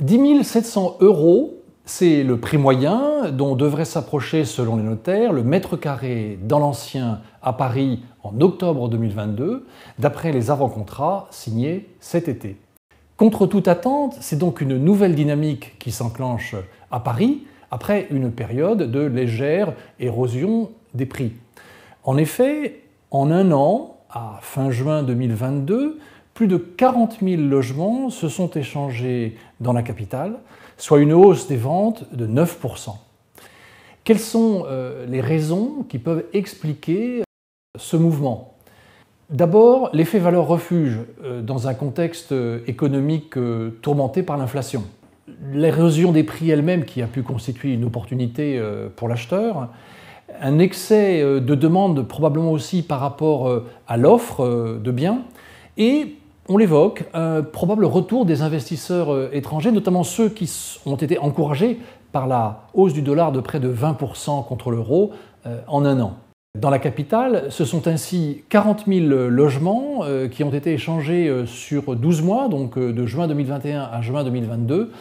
10 700 euros, c'est le prix moyen dont devrait s'approcher, selon les notaires, le mètre carré dans l'ancien à Paris en octobre 2022, d'après les avant-contrats signés cet été. Contre toute attente, c'est donc une nouvelle dynamique qui s'enclenche à Paris après une période de légère érosion des prix. En effet, en un an, à fin juin 2022, plus de 40 000 logements se sont échangés dans la capitale, soit une hausse des ventes de 9 Quelles sont euh, les raisons qui peuvent expliquer euh, ce mouvement D'abord, l'effet valeur refuge euh, dans un contexte économique tourmenté par l'inflation. L'érosion des prix elle-même qui a pu constituer une opportunité pour l'acheteur, un excès de demande probablement aussi par rapport à l'offre de biens, et on l'évoque, un probable retour des investisseurs euh, étrangers, notamment ceux qui ont été encouragés par la hausse du dollar de près de 20% contre l'euro euh, en un an. Dans la capitale, ce sont ainsi 40 000 logements euh, qui ont été échangés sur 12 mois, donc de juin 2021 à juin 2022,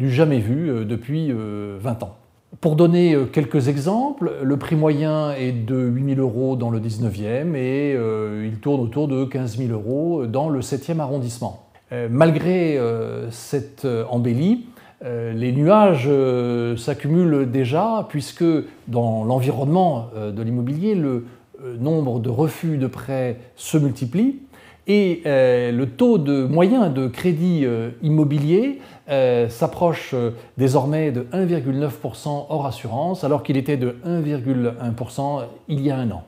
du jamais vu depuis 20 ans. Pour donner euh, quelques exemples, le prix moyen est de 8 000 euros dans le 19e et euh, il tourne autour de 15 000 euros dans le 7e arrondissement. Euh, malgré cette embellie, les nuages s'accumulent déjà puisque dans l'environnement de l'immobilier, le nombre de refus de prêts se multiplie et euh, le taux de moyen de crédit euh, immobilier euh, s'approche désormais de 1,9% hors assurance, alors qu'il était de 1,1% il y a un an.